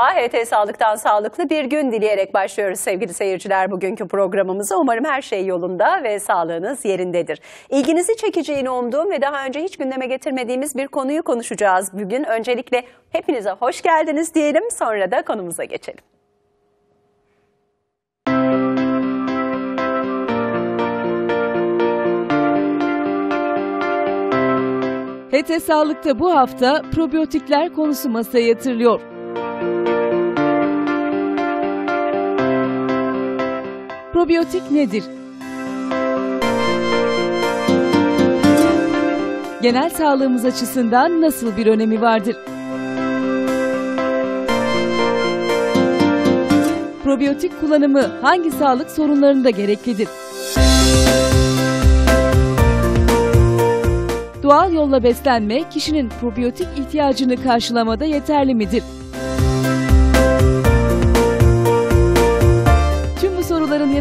Merhaba, HT Sağlık'tan sağlıklı bir gün dileyerek başlıyoruz sevgili seyirciler bugünkü programımızı Umarım her şey yolunda ve sağlığınız yerindedir. İlginizi çekeceğini umduğum ve daha önce hiç gündeme getirmediğimiz bir konuyu konuşacağız bugün. Öncelikle hepinize hoş geldiniz diyelim, sonra da konumuza geçelim. HT Sağlık'ta bu hafta probiyotikler konusu masaya yatırılıyor. Probiyotik nedir? Genel sağlığımız açısından nasıl bir önemi vardır? Probiyotik kullanımı hangi sağlık sorunlarında gereklidir? Doğal yolla beslenme kişinin probiyotik ihtiyacını karşılamada yeterli midir?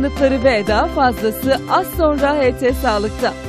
alışkanlıkları ve daha fazlası az sonra HT Sağlık'ta.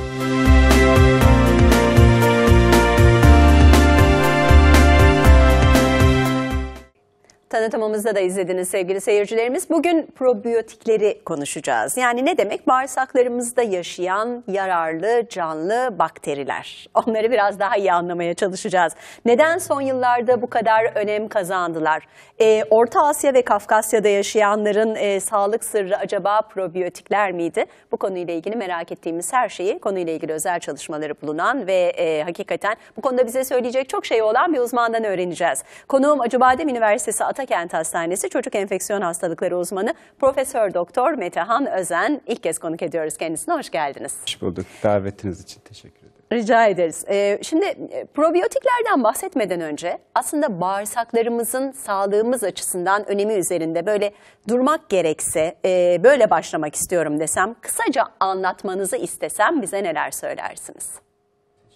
Tanıtımımızda da izlediniz sevgili seyircilerimiz. Bugün probiyotikleri konuşacağız. Yani ne demek? Bağırsaklarımızda yaşayan yararlı canlı bakteriler. Onları biraz daha iyi anlamaya çalışacağız. Neden son yıllarda bu kadar önem kazandılar? Ee, Orta Asya ve Kafkasya'da yaşayanların e, sağlık sırrı acaba probiyotikler miydi? Bu konuyla ilgili merak ettiğimiz her şeyi konuyla ilgili özel çalışmaları bulunan ve e, hakikaten bu konuda bize söyleyecek çok şey olan bir uzmandan öğreneceğiz. Konuğum Acıbadem Üniversitesi Altakent Hastanesi Çocuk Enfeksiyon Hastalıkları uzmanı Profesör Doktor Metehan Özen ilk kez konuk ediyoruz kendisine. Hoş geldiniz. Hoş bulduk. Davetiniz için teşekkür ederim. Rica ederiz. Ee, şimdi e, probiyotiklerden bahsetmeden önce aslında bağırsaklarımızın sağlığımız açısından önemi üzerinde böyle durmak gerekse, e, böyle başlamak istiyorum desem, kısaca anlatmanızı istesem bize neler söylersiniz?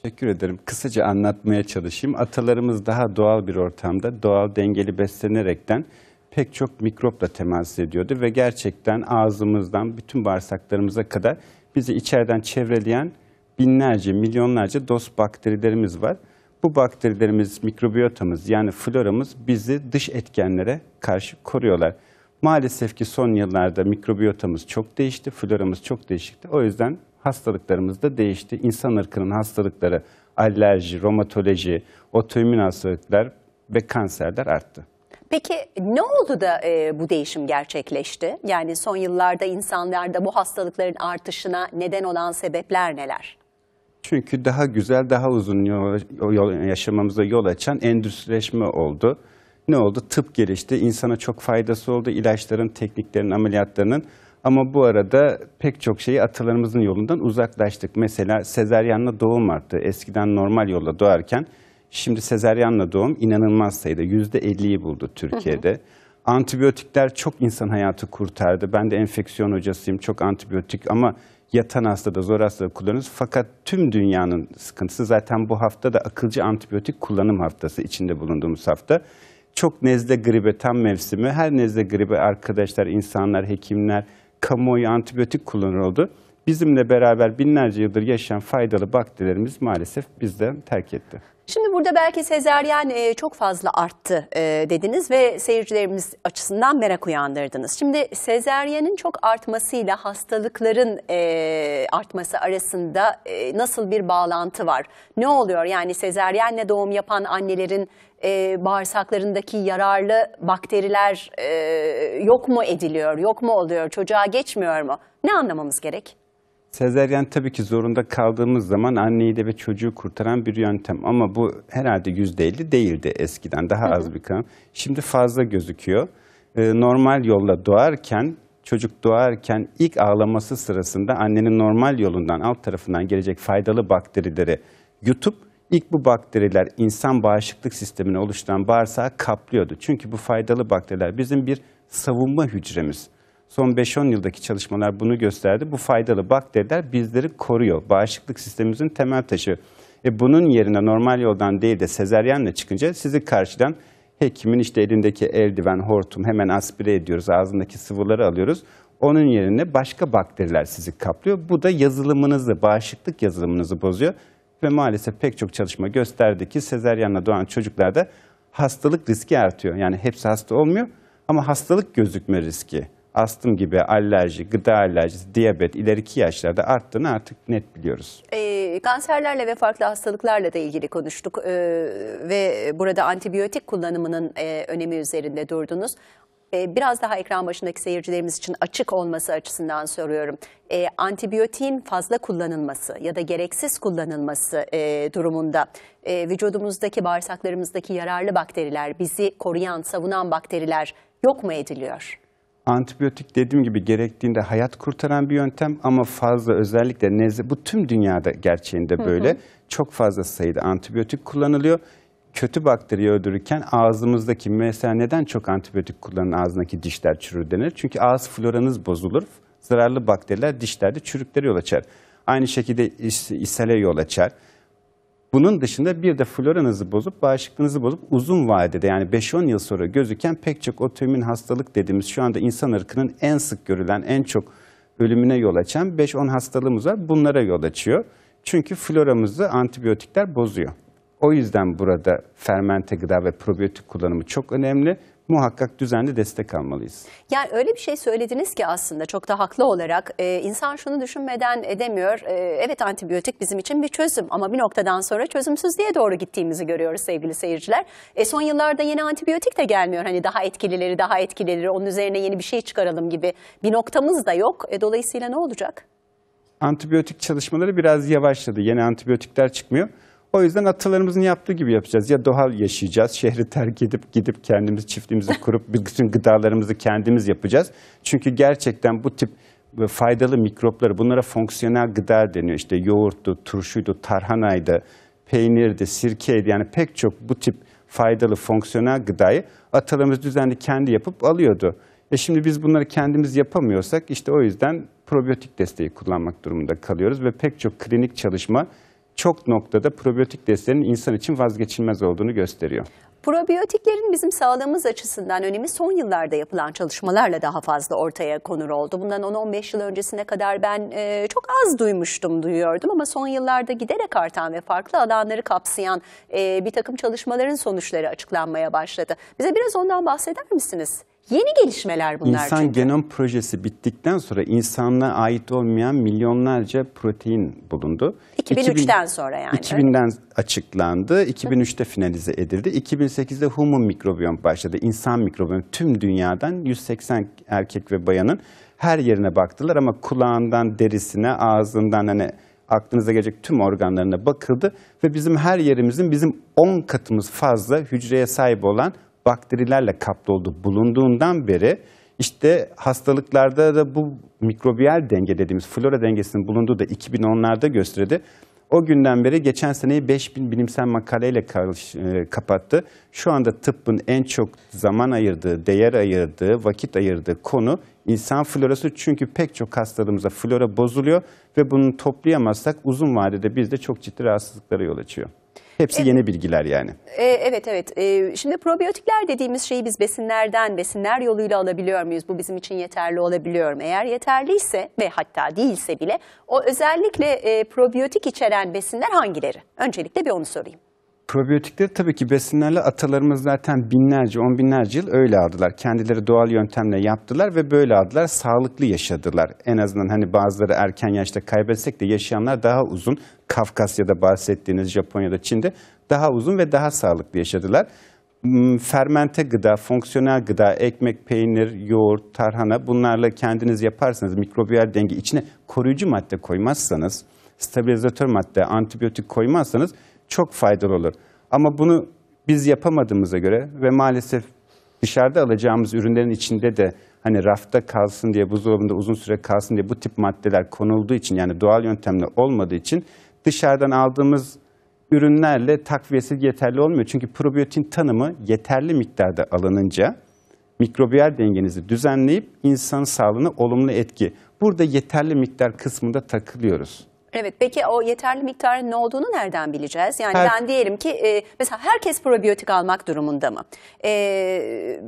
Teşekkür ederim. Kısaca anlatmaya çalışayım. Atalarımız daha doğal bir ortamda, doğal dengeli beslenerekten pek çok mikropla temas ediyordu ve gerçekten ağzımızdan bütün bağırsaklarımıza kadar bizi içeriden çevreleyen binlerce, milyonlarca dost bakterilerimiz var. Bu bakterilerimiz, mikrobiyotamız yani floramız bizi dış etkenlere karşı koruyorlar. Maalesef ki son yıllarda mikrobiyotamız çok değişti, floramız çok değişti. O yüzden hastalıklarımız da değişti. İnsan ırkının hastalıkları, alerji, romatoloji, otoimmün hastalıklar ve kanserler arttı. Peki ne oldu da e, bu değişim gerçekleşti? Yani son yıllarda insanlarda bu hastalıkların artışına neden olan sebepler neler? Çünkü daha güzel, daha uzun yol, yol, yaşamamıza yol açan endüstrileşme oldu. Ne oldu? Tıp gelişti, insana çok faydası oldu. İlaçların, tekniklerin, ameliyatlarının ama bu arada pek çok şeyi atalarımızın yolundan uzaklaştık. Mesela sezeryanla doğum arttı. Eskiden normal yolla doğarken şimdi sezeryanla doğum inanılmaz sayıda. Yüzde elliyi buldu Türkiye'de. Antibiyotikler çok insan hayatı kurtardı. Ben de enfeksiyon hocasıyım. Çok antibiyotik ama yatan hastada, zor hastada kullanırız. Fakat tüm dünyanın sıkıntısı zaten bu hafta da akılcı antibiyotik kullanım haftası içinde bulunduğumuz hafta. Çok nezle gribe tam mevsimi. Her nezle gribe arkadaşlar, insanlar, hekimler, kamuoyu antibiyotik kullanıldı. Bizimle beraber binlerce yıldır yaşayan faydalı bakterilerimiz maalesef bizden terk etti. Şimdi burada belki sezeryen e, çok fazla arttı e, dediniz ve seyircilerimiz açısından merak uyandırdınız. Şimdi sezeryenin çok artmasıyla hastalıkların e, artması arasında e, nasıl bir bağlantı var? Ne oluyor yani sezeryenle doğum yapan annelerin e, bağırsaklarındaki yararlı bakteriler e, yok mu ediliyor, yok mu oluyor, çocuğa geçmiyor mu? Ne anlamamız gerek? Sezeryen tabii ki zorunda kaldığımız zaman anneyi de ve çocuğu kurtaran bir yöntem. Ama bu herhalde yüzde elli değildi eskiden. Daha az bir kan. Şimdi fazla gözüküyor. Ee, normal yolla doğarken, çocuk doğarken ilk ağlaması sırasında annenin normal yolundan, alt tarafından gelecek faydalı bakterileri yutup ilk bu bakteriler insan bağışıklık sistemini oluşturan bağırsağı kaplıyordu. Çünkü bu faydalı bakteriler bizim bir savunma hücremiz. Son 5-10 yıldaki çalışmalar bunu gösterdi. Bu faydalı bakteriler bizleri koruyor. Bağışıklık sistemimizin temel taşı. E bunun yerine normal yoldan değil de sezeryanla çıkınca sizi karşıdan hekimin işte elindeki eldiven, hortum hemen aspire ediyoruz. Ağzındaki sıvıları alıyoruz. Onun yerine başka bakteriler sizi kaplıyor. Bu da yazılımınızı, bağışıklık yazılımınızı bozuyor. Ve maalesef pek çok çalışma gösterdi ki sezeryanla doğan çocuklarda hastalık riski artıyor. Yani hepsi hasta olmuyor ama hastalık gözükme riski astım gibi alerji, gıda alerjisi, diyabet ileriki yaşlarda arttığını artık net biliyoruz. E, kanserlerle ve farklı hastalıklarla da ilgili konuştuk e, ve burada antibiyotik kullanımının e, önemi üzerinde durdunuz. E, biraz daha ekran başındaki seyircilerimiz için açık olması açısından soruyorum. E, antibiyotiğin fazla kullanılması ya da gereksiz kullanılması e, durumunda e, vücudumuzdaki bağırsaklarımızdaki yararlı bakteriler, bizi koruyan, savunan bakteriler yok mu ediliyor? Antibiyotik dediğim gibi gerektiğinde hayat kurtaran bir yöntem ama fazla özellikle nezle bu tüm dünyada gerçeğinde böyle hı hı. çok fazla sayıda antibiyotik kullanılıyor. Kötü bakteriyi öldürürken ağzımızdaki mesela neden çok antibiyotik kullanın ağzındaki dişler çürür denir? Çünkü ağız floranız bozulur. Zararlı bakteriler dişlerde çürüklere yol açar. Aynı şekilde is ishale yol açar. Bunun dışında bir de floranızı bozup, bağışıklığınızı bozup uzun vadede yani 5-10 yıl sonra gözüken pek çok otoimmün hastalık dediğimiz şu anda insan ırkının en sık görülen, en çok ölümüne yol açan 5-10 hastalığımız var. Bunlara yol açıyor. Çünkü floramızı antibiyotikler bozuyor. O yüzden burada fermente gıda ve probiyotik kullanımı çok önemli muhakkak düzenli destek almalıyız. Yani öyle bir şey söylediniz ki aslında çok da haklı olarak e, insan şunu düşünmeden edemiyor. E, evet antibiyotik bizim için bir çözüm ama bir noktadan sonra çözümsüz diye doğru gittiğimizi görüyoruz sevgili seyirciler. E, son yıllarda yeni antibiyotik de gelmiyor. Hani daha etkilileri daha etkilileri onun üzerine yeni bir şey çıkaralım gibi bir noktamız da yok. E, dolayısıyla ne olacak? Antibiyotik çalışmaları biraz yavaşladı. Yeni antibiyotikler çıkmıyor. O yüzden atalarımızın yaptığı gibi yapacağız. Ya doğal yaşayacağız, şehri terk edip gidip kendimiz çiftliğimizi kurup bütün gıdalarımızı kendimiz yapacağız. Çünkü gerçekten bu tip faydalı mikropları, bunlara fonksiyonel gıda deniyor. İşte yoğurttu, turşuydu, tarhanaydı, peynirdi, sirkeydi. Yani pek çok bu tip faydalı fonksiyonel gıdayı atalarımız düzenli kendi yapıp alıyordu. E şimdi biz bunları kendimiz yapamıyorsak işte o yüzden probiyotik desteği kullanmak durumunda kalıyoruz ve pek çok klinik çalışma çok noktada probiyotik desteğinin insan için vazgeçilmez olduğunu gösteriyor. Probiyotiklerin bizim sağlığımız açısından önemi son yıllarda yapılan çalışmalarla daha fazla ortaya konur oldu. Bundan 10-15 yıl öncesine kadar ben e, çok az duymuştum, duyuyordum ama son yıllarda giderek artan ve farklı alanları kapsayan e, bir takım çalışmaların sonuçları açıklanmaya başladı. Bize biraz ondan bahseder misiniz? Yeni gelişmeler bunlar İnsan çünkü. genom projesi bittikten sonra insanla ait olmayan milyonlarca protein bulundu. 2003'ten sonra yani. 2000'den açıklandı. 2003'te finalize edildi. 2008'de human mikrobiyom başladı. İnsan mikrobiyom tüm dünyadan 180 erkek ve bayanın her yerine baktılar ama kulağından derisine, ağzından hani aklınıza gelecek tüm organlarına bakıldı ve bizim her yerimizin bizim 10 katımız fazla hücreye sahip olan bakterilerle kaplı olduğu bulunduğundan beri işte hastalıklarda da bu mikrobiyal denge dediğimiz flora dengesinin bulunduğu da 2010'larda gösterdi. O günden beri geçen seneyi 5000 bilimsel makaleyle karış, e, kapattı. Şu anda tıbbın en çok zaman ayırdığı, değer ayırdığı, vakit ayırdığı konu insan florası. Çünkü pek çok hastalığımızda flora bozuluyor ve bunu toplayamazsak uzun vadede bizde çok ciddi rahatsızlıklara yol açıyor. Hepsi evet. yeni bilgiler yani. Ee, evet evet. Ee, şimdi probiyotikler dediğimiz şeyi biz besinlerden, besinler yoluyla alabiliyor muyuz? Bu bizim için yeterli olabiliyor mu? Eğer yeterliyse ve hatta değilse bile o özellikle e, probiyotik içeren besinler hangileri? Öncelikle bir onu sorayım. Probiyotikleri tabii ki besinlerle atalarımız zaten binlerce, on binlerce yıl öyle aldılar. Kendileri doğal yöntemle yaptılar ve böyle aldılar. Sağlıklı yaşadılar. En azından hani bazıları erken yaşta kaybetsek de yaşayanlar daha uzun. Kafkasya'da bahsettiğiniz Japonya'da, Çin'de daha uzun ve daha sağlıklı yaşadılar. Hmm, fermente gıda, fonksiyonel gıda, ekmek, peynir, yoğurt, tarhana bunlarla kendiniz yaparsanız mikrobiyal denge içine koruyucu madde koymazsanız stabilizatör madde, antibiyotik koymazsanız çok faydalı olur. Ama bunu biz yapamadığımıza göre ve maalesef dışarıda alacağımız ürünlerin içinde de hani rafta kalsın diye, buzdolabında uzun süre kalsın diye bu tip maddeler konulduğu için yani doğal yöntemle olmadığı için dışarıdan aldığımız ürünlerle takviyesi yeterli olmuyor. Çünkü probiyotin tanımı yeterli miktarda alınınca mikrobiyal dengenizi düzenleyip insan sağlığına olumlu etki. Burada yeterli miktar kısmında takılıyoruz. Evet peki o yeterli miktarın ne olduğunu nereden bileceğiz? Yani Her... ben diyelim ki e, mesela herkes probiyotik almak durumunda mı? E,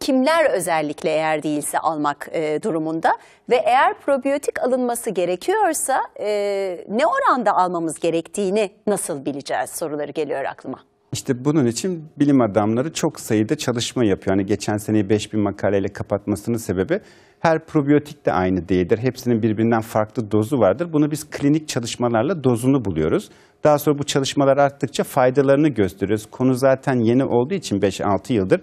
kimler özellikle eğer değilse almak e, durumunda ve eğer probiyotik alınması gerekiyorsa e, ne oranda almamız gerektiğini nasıl bileceğiz soruları geliyor aklıma. İşte bunun için bilim adamları çok sayıda çalışma yapıyor. Hani geçen seneyi 5000 makaleyle kapatmasının sebebi her probiyotik de aynı değildir. Hepsinin birbirinden farklı dozu vardır. Bunu biz klinik çalışmalarla dozunu buluyoruz. Daha sonra bu çalışmalar arttıkça faydalarını gösteriyoruz. Konu zaten yeni olduğu için 5-6 yıldır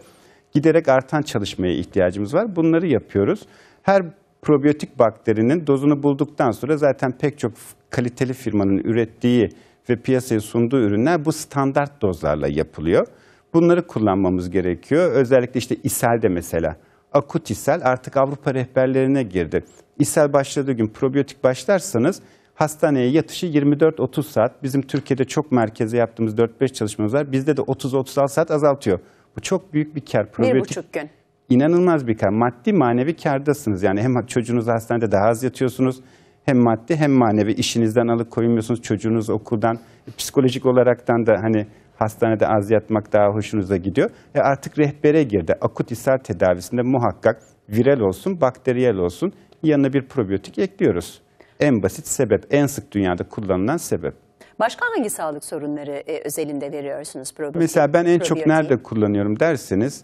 giderek artan çalışmaya ihtiyacımız var. Bunları yapıyoruz. Her probiyotik bakterinin dozunu bulduktan sonra zaten pek çok kaliteli firmanın ürettiği ve piyasaya sunduğu ürünler bu standart dozlarla yapılıyor. Bunları kullanmamız gerekiyor. Özellikle işte ishal de mesela. Akut ishal artık Avrupa rehberlerine girdi. İshal başladığı gün probiyotik başlarsanız hastaneye yatışı 24-30 saat. Bizim Türkiye'de çok merkeze yaptığımız 4-5 çalışmamız var. Bizde de 30-36 saat azaltıyor. Bu çok büyük bir kar. Probiyotik... Bir buçuk gün. İnanılmaz bir kar. Maddi manevi kardasınız. Yani hem çocuğunuz hastanede daha az yatıyorsunuz hem maddi hem manevi işinizden alıkoymuyorsunuz çocuğunuz okuldan psikolojik olaraktan da hani hastanede az yatmak daha hoşunuza gidiyor. E artık rehbere girdi. Akut ishal tedavisinde muhakkak viral olsun, bakteriyel olsun yanına bir probiyotik ekliyoruz. En basit sebep, en sık dünyada kullanılan sebep. Başka hangi sağlık sorunları e, özelinde veriyorsunuz probiyotik? Mesela ben en probiyotik. çok nerede kullanıyorum derseniz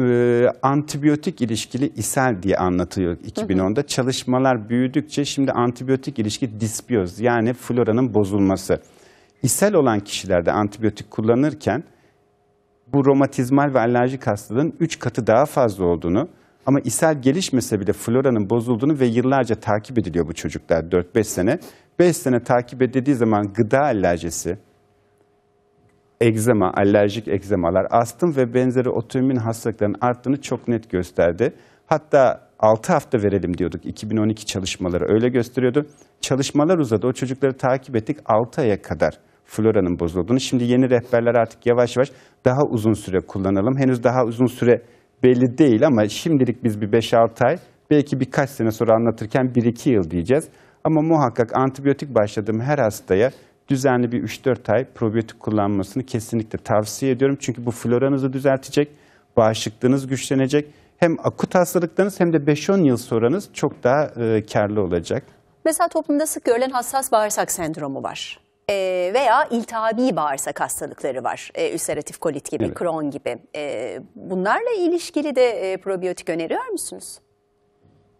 e, antibiyotik ilişkili ishal diye anlatıyor 2010'da. Hı hı. Çalışmalar büyüdükçe şimdi antibiyotik ilişki disbiyoz yani floranın bozulması. İshal olan kişilerde antibiyotik kullanırken bu romatizmal ve alerjik hastalığın 3 katı daha fazla olduğunu ama ishal gelişmese bile floranın bozulduğunu ve yıllarca takip ediliyor bu çocuklar 4-5 sene. 5 sene takip edildiği zaman gıda alerjisi, egzema, alerjik egzemalar, astım ve benzeri otoimmün hastalıkların arttığını çok net gösterdi. Hatta 6 hafta verelim diyorduk. 2012 çalışmaları öyle gösteriyordu. Çalışmalar uzadı. O çocukları takip ettik 6 aya kadar floranın bozulduğunu. Şimdi yeni rehberler artık yavaş yavaş daha uzun süre kullanalım. Henüz daha uzun süre belli değil ama şimdilik biz bir 5-6 ay, belki birkaç sene sonra anlatırken 1-2 yıl diyeceğiz. Ama muhakkak antibiyotik başladığım her hastaya düzenli bir 3-4 ay probiyotik kullanmasını kesinlikle tavsiye ediyorum. Çünkü bu floranızı düzeltecek, bağışıklığınız güçlenecek. Hem akut hastalıklarınız hem de 5-10 yıl sonranız çok daha e, karlı olacak. Mesela toplumda sık görülen hassas bağırsak sendromu var e, veya iltihabi bağırsak hastalıkları var. E, Ülseratif kolit gibi, evet. Crohn gibi. E, bunlarla ilişkili de e, probiyotik öneriyor musunuz?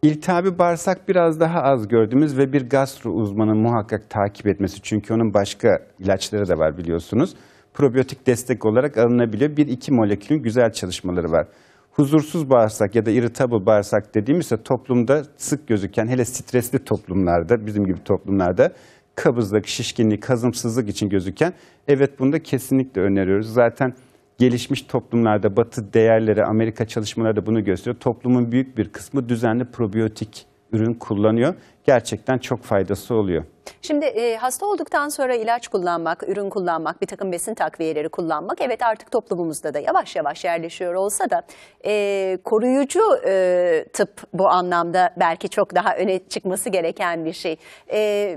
İltihabi bağırsak biraz daha az gördüğümüz ve bir gastro uzmanı muhakkak takip etmesi. Çünkü onun başka ilaçları da var biliyorsunuz. Probiyotik destek olarak alınabiliyor. Bir iki molekülün güzel çalışmaları var. Huzursuz bağırsak ya da irritable bağırsak dediğimizde toplumda sık gözüken hele stresli toplumlarda bizim gibi toplumlarda kabızlık, şişkinlik, kazımsızlık için gözüken evet bunu da kesinlikle öneriyoruz. Zaten gelişmiş toplumlarda, batı değerleri, Amerika çalışmaları da bunu gösteriyor. Toplumun büyük bir kısmı düzenli probiyotik ürün kullanıyor. Gerçekten çok faydası oluyor. Şimdi e, hasta olduktan sonra ilaç kullanmak, ürün kullanmak, bir takım besin takviyeleri kullanmak evet artık toplumumuzda da yavaş yavaş yerleşiyor olsa da e, koruyucu e, tıp bu anlamda belki çok daha öne çıkması gereken bir şey. E,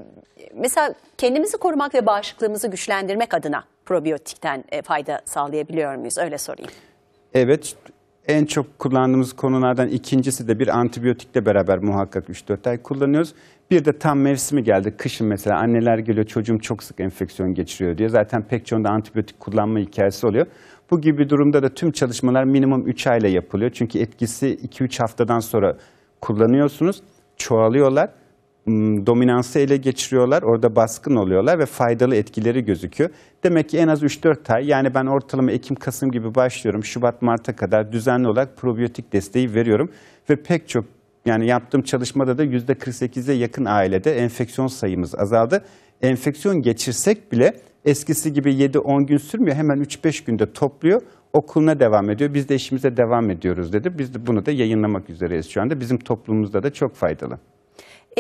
mesela kendimizi korumak ve bağışıklığımızı güçlendirmek adına probiyotikten e, fayda sağlayabiliyor muyuz? Öyle sorayım. Evet en çok kullandığımız konulardan ikincisi de bir antibiyotikle beraber muhakkak 3-4 ay kullanıyoruz. Bir de tam mevsimi geldi. Kışın mesela anneler geliyor çocuğum çok sık enfeksiyon geçiriyor diye Zaten pek çoğunda antibiyotik kullanma hikayesi oluyor. Bu gibi durumda da tüm çalışmalar minimum 3 ayla yapılıyor. Çünkü etkisi 2-3 haftadan sonra kullanıyorsunuz. Çoğalıyorlar dominansı ele geçiriyorlar. Orada baskın oluyorlar ve faydalı etkileri gözüküyor. Demek ki en az 3-4 ay yani ben ortalama Ekim-Kasım gibi başlıyorum. Şubat-Mart'a kadar düzenli olarak probiyotik desteği veriyorum. Ve pek çok yani yaptığım çalışmada da %48'e yakın ailede enfeksiyon sayımız azaldı. Enfeksiyon geçirsek bile eskisi gibi 7-10 gün sürmüyor. Hemen 3-5 günde topluyor okuluna devam ediyor. Biz de işimize devam ediyoruz dedi. Biz de bunu da yayınlamak üzereyiz şu anda. Bizim toplumumuzda da çok faydalı.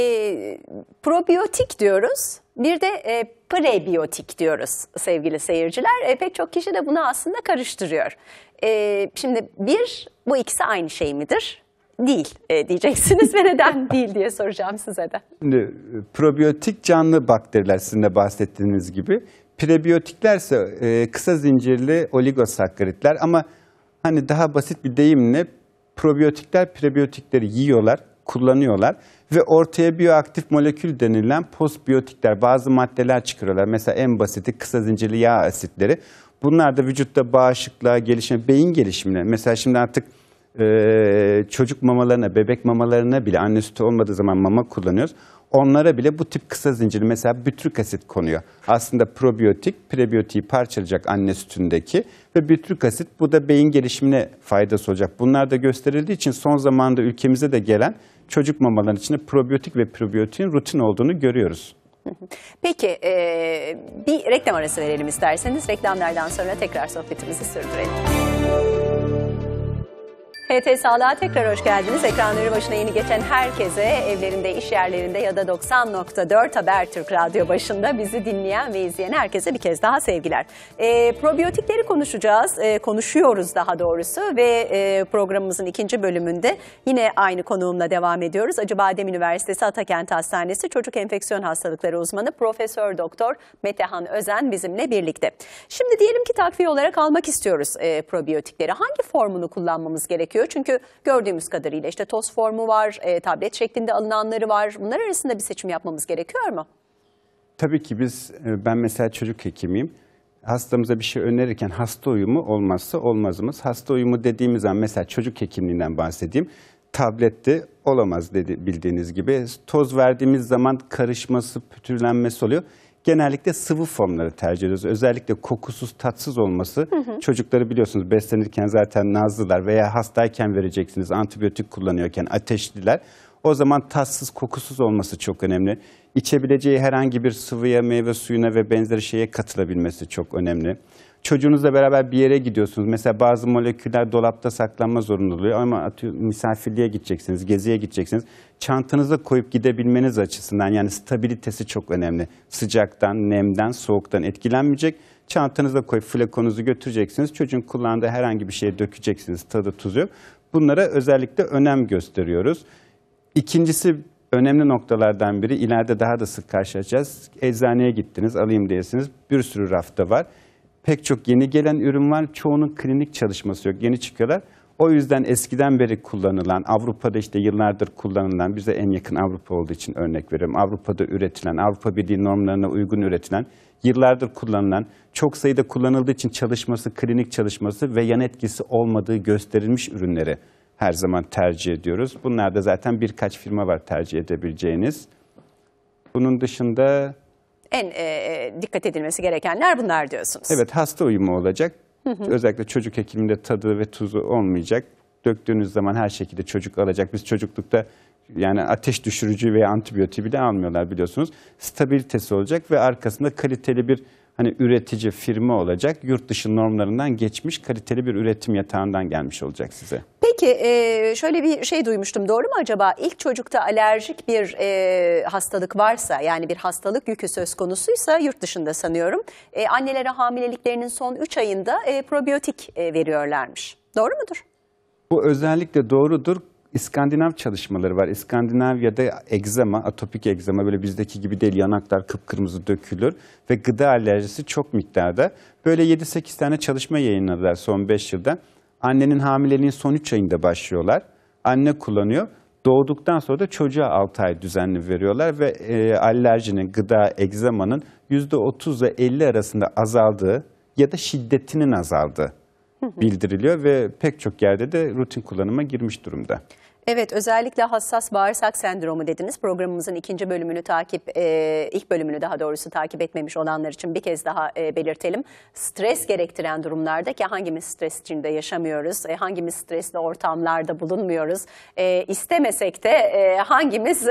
E, probiyotik diyoruz. Bir de e, prebiyotik diyoruz sevgili seyirciler. E, pek çok kişi de bunu aslında karıştırıyor. E, şimdi bir, bu ikisi aynı şey midir? Değil e, diyeceksiniz ve neden değil diye soracağım size de. Şimdi, probiyotik canlı bakteriler sizin de bahsettiğiniz gibi. Prebiyotiklerse e, kısa zincirli oligosakkaritler ama hani daha basit bir deyimle probiyotikler prebiyotikleri yiyorlar, kullanıyorlar ve ortaya biyoaktif molekül denilen postbiyotikler, bazı maddeler çıkarıyorlar. Mesela en basiti kısa zincirli yağ asitleri. Bunlar da vücutta bağışıklığa, gelişme, beyin gelişimine. Mesela şimdi artık e, çocuk mamalarına, bebek mamalarına bile anne sütü olmadığı zaman mama kullanıyoruz. Onlara bile bu tip kısa zincirli mesela bütrik asit konuyor. Aslında probiyotik, prebiyotiği parçalayacak anne sütündeki ve bütrik asit bu da beyin gelişimine faydası olacak. Bunlar da gösterildiği için son zamanda ülkemize de gelen çocuk mamaların içinde probiyotik ve probiyotiğin rutin olduğunu görüyoruz. Peki e, bir reklam arası verelim isterseniz. Reklamlardan sonra tekrar sohbetimizi sürdürelim. HT Sağlığa tekrar hoş geldiniz. Ekranları başına yeni geçen herkese evlerinde, iş yerlerinde ya da 90.4 Türk Radyo başında bizi dinleyen ve izleyen herkese bir kez daha sevgiler. E, probiyotikleri konuşacağız, e, konuşuyoruz daha doğrusu ve e, programımızın ikinci bölümünde yine aynı konuğumla devam ediyoruz. Acıbadem Üniversitesi Atakent Hastanesi Çocuk Enfeksiyon Hastalıkları Uzmanı Profesör Doktor Metehan Özen bizimle birlikte. Şimdi diyelim ki takviye olarak almak istiyoruz e, probiyotikleri. Hangi formunu kullanmamız gerekiyor? gerekiyor. Çünkü gördüğümüz kadarıyla işte toz formu var, e, tablet şeklinde alınanları var. Bunlar arasında bir seçim yapmamız gerekiyor mu? Tabii ki biz, e, ben mesela çocuk hekimiyim. Hastamıza bir şey önerirken hasta uyumu olmazsa olmazımız. Hasta uyumu dediğimiz zaman mesela çocuk hekimliğinden bahsedeyim. Tablette olamaz dedi bildiğiniz gibi. Toz verdiğimiz zaman karışması, pütürlenmesi oluyor genellikle sıvı formları tercih ediyoruz. Özellikle kokusuz, tatsız olması. Hı hı. Çocukları biliyorsunuz beslenirken zaten nazlılar veya hastayken vereceksiniz, antibiyotik kullanıyorken ateşliler. O zaman tatsız, kokusuz olması çok önemli. İçebileceği herhangi bir sıvıya, meyve suyuna ve benzeri şeye katılabilmesi çok önemli çocuğunuzla beraber bir yere gidiyorsunuz. Mesela bazı moleküller dolapta saklanma zorunda oluyor ama atıyorum, misafirliğe gideceksiniz, geziye gideceksiniz. Çantanıza koyup gidebilmeniz açısından yani stabilitesi çok önemli. Sıcaktan, nemden, soğuktan etkilenmeyecek. Çantanıza koyup flakonunuzu götüreceksiniz. Çocuğun kullandığı herhangi bir şeye dökeceksiniz. Tadı tuzu yok. Bunlara özellikle önem gösteriyoruz. İkincisi önemli noktalardan biri ileride daha da sık karşılaşacağız. Eczaneye gittiniz alayım diyesiniz bir sürü rafta var. Pek çok yeni gelen ürün var. Çoğunun klinik çalışması yok. Yeni çıkıyorlar. O yüzden eskiden beri kullanılan, Avrupa'da işte yıllardır kullanılan, bize en yakın Avrupa olduğu için örnek veriyorum. Avrupa'da üretilen, Avrupa Birliği normlarına uygun üretilen, yıllardır kullanılan, çok sayıda kullanıldığı için çalışması, klinik çalışması ve yan etkisi olmadığı gösterilmiş ürünleri her zaman tercih ediyoruz. Bunlarda zaten birkaç firma var tercih edebileceğiniz. Bunun dışında en e, e, dikkat edilmesi gerekenler bunlar diyorsunuz. Evet hasta uyumu olacak. Hı hı. Özellikle çocuk hekiminde tadı ve tuzu olmayacak. Döktüğünüz zaman her şekilde çocuk alacak. Biz çocuklukta yani ateş düşürücü veya antibiyotiği bile almıyorlar biliyorsunuz. Stabilitesi olacak ve arkasında kaliteli bir hani üretici firma olacak. Yurt dışı normlarından geçmiş kaliteli bir üretim yatağından gelmiş olacak size. Peki e, şöyle bir şey duymuştum doğru mu acaba? ilk çocukta alerjik bir e, hastalık varsa yani bir hastalık yükü söz konusuysa yurt dışında sanıyorum. E, annelere hamileliklerinin son 3 ayında e, probiyotik e, veriyorlarmış. Doğru mudur? Bu özellikle doğrudur. İskandinav çalışmaları var. İskandinavya'da egzama, atopik egzama böyle bizdeki gibi değil yanaklar kıpkırmızı dökülür ve gıda alerjisi çok miktarda. Böyle 7-8 tane çalışma yayınladılar son 5 yılda. Annenin hamileliğin son 3 ayında başlıyorlar. Anne kullanıyor. Doğduktan sonra da çocuğa 6 ay düzenli veriyorlar ve e, alerjinin, gıda, egzamanın %30 ile 50 arasında azaldığı ya da şiddetinin azaldığı bildiriliyor ve pek çok yerde de rutin kullanıma girmiş durumda. Evet özellikle hassas bağırsak sendromu dediniz. Programımızın ikinci bölümünü takip, e, ilk bölümünü daha doğrusu takip etmemiş olanlar için bir kez daha e, belirtelim. Stres gerektiren durumlarda ki hangimiz stres içinde yaşamıyoruz, e, hangimiz stresli ortamlarda bulunmuyoruz, e, istemesek de e, hangimiz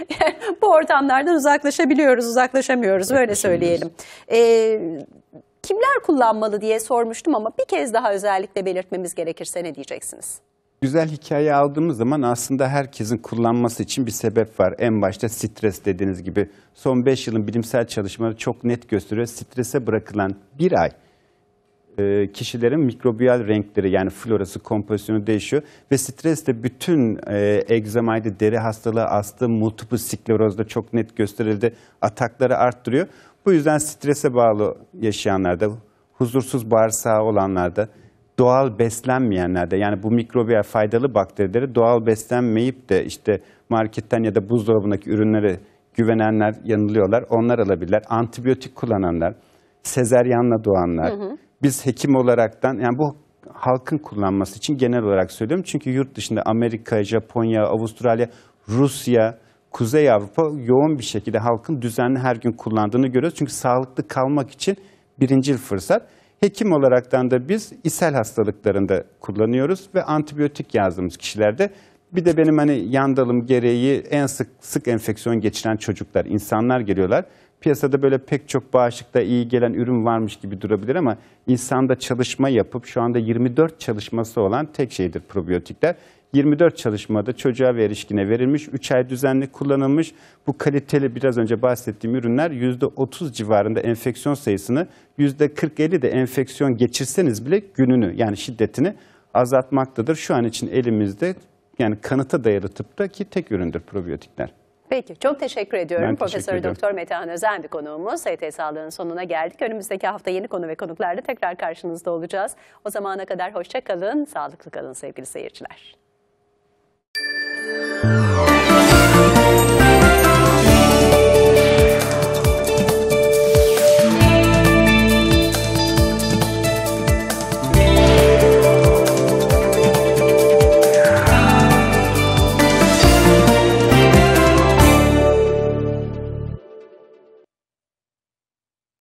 bu ortamlardan uzaklaşabiliyoruz, uzaklaşamıyoruz böyle söyleyelim. E, kimler kullanmalı diye sormuştum ama bir kez daha özellikle belirtmemiz gerekirse ne diyeceksiniz? Güzel hikaye aldığımız zaman aslında herkesin kullanması için bir sebep var. En başta stres dediğiniz gibi son 5 yılın bilimsel çalışmaları çok net gösteriyor. Strese bırakılan bir ay e, kişilerin mikrobiyal renkleri yani florası, kompozisyonu değişiyor. Ve stres de bütün e, egzamaydı, deri hastalığı, astım, multiple sklerozda çok net gösterildi. Atakları arttırıyor. Bu yüzden strese bağlı yaşayanlarda, huzursuz bağırsağı olanlarda, doğal beslenmeyenlerde yani bu mikrobiyal faydalı bakterileri doğal beslenmeyip de işte marketten ya da buzdolabındaki ürünlere güvenenler yanılıyorlar. Onlar alabilirler. Antibiyotik kullananlar, sezeryanla doğanlar. Hı hı. Biz hekim olaraktan yani bu halkın kullanması için genel olarak söylüyorum. Çünkü yurt dışında Amerika, Japonya, Avustralya, Rusya, Kuzey Avrupa yoğun bir şekilde halkın düzenli her gün kullandığını görüyoruz. Çünkü sağlıklı kalmak için birincil fırsat. Hekim olaraktan da biz ishal hastalıklarında kullanıyoruz ve antibiyotik yazdığımız kişilerde bir de benim hani yandalım gereği en sık sık enfeksiyon geçiren çocuklar, insanlar geliyorlar. Piyasada böyle pek çok bağışıkta iyi gelen ürün varmış gibi durabilir ama insanda çalışma yapıp şu anda 24 çalışması olan tek şeydir probiyotikler. 24 çalışmada çocuğa ve erişkine verilmiş, 3 ay düzenli kullanılmış. Bu kaliteli biraz önce bahsettiğim ürünler %30 civarında enfeksiyon sayısını, %40-50 de enfeksiyon geçirseniz bile gününü yani şiddetini azaltmaktadır. Şu an için elimizde yani kanıta dayalı tıptaki tek üründür probiyotikler. Peki çok teşekkür ediyorum. Ben Profesör teşekkür Doktor Metehan Özen bir konuğumuz. ST Sağlığı'nın sonuna geldik. Önümüzdeki hafta yeni konu ve konuklarla tekrar karşınızda olacağız. O zamana kadar hoşça kalın, sağlıklı kalın sevgili seyirciler.